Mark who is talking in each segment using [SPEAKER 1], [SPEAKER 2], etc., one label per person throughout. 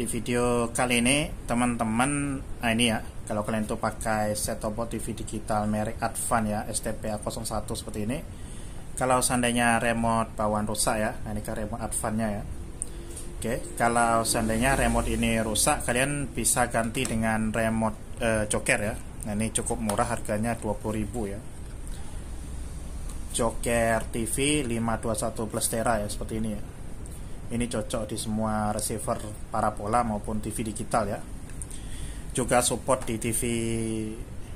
[SPEAKER 1] di video kali ini teman-teman nah ini ya kalau kalian tuh pakai set top box TV digital merek Advan ya STPA 01 seperti ini kalau seandainya remote bawaan rusak ya nah ini kan remote Advannya ya oke kalau seandainya remote ini rusak kalian bisa ganti dengan remote uh, joker ya nah ini cukup murah harganya 20.000 ya joker TV 521 plus tera ya seperti ini ya ini cocok di semua receiver parabola maupun TV digital ya. Juga support di TV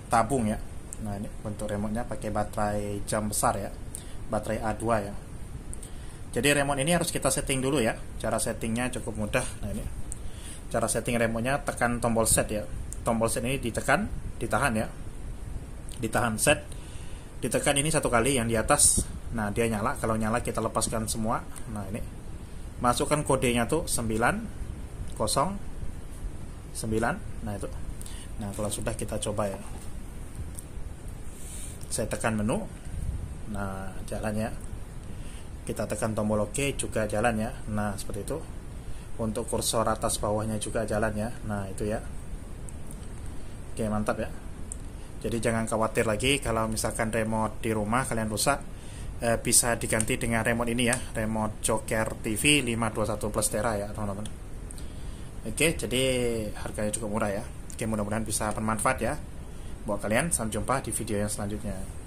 [SPEAKER 1] tabung ya. Nah, ini bentuk remote-nya pakai baterai jam besar ya. Baterai A2 ya. Jadi remote ini harus kita setting dulu ya. Cara settingnya cukup mudah. Nah, ini. Cara setting remote-nya tekan tombol set ya. Tombol set ini ditekan, ditahan ya. Ditahan set. Ditekan ini satu kali yang di atas. Nah, dia nyala. Kalau nyala kita lepaskan semua. Nah, ini masukkan kodenya tuh 9 kosong 9 nah itu nah kalau sudah kita coba ya saya tekan menu nah jalannya kita tekan tombol OK juga jalannya nah seperti itu untuk kursor atas bawahnya juga jalan ya nah itu ya oke mantap ya jadi jangan khawatir lagi kalau misalkan remote di rumah kalian rusak e, bisa diganti dengan remote ini ya remote Joker TV 521 plus tera ya teman-teman oke jadi harganya cukup murah ya oke mudah-mudahan bisa bermanfaat ya buat kalian sampai jumpa di video yang selanjutnya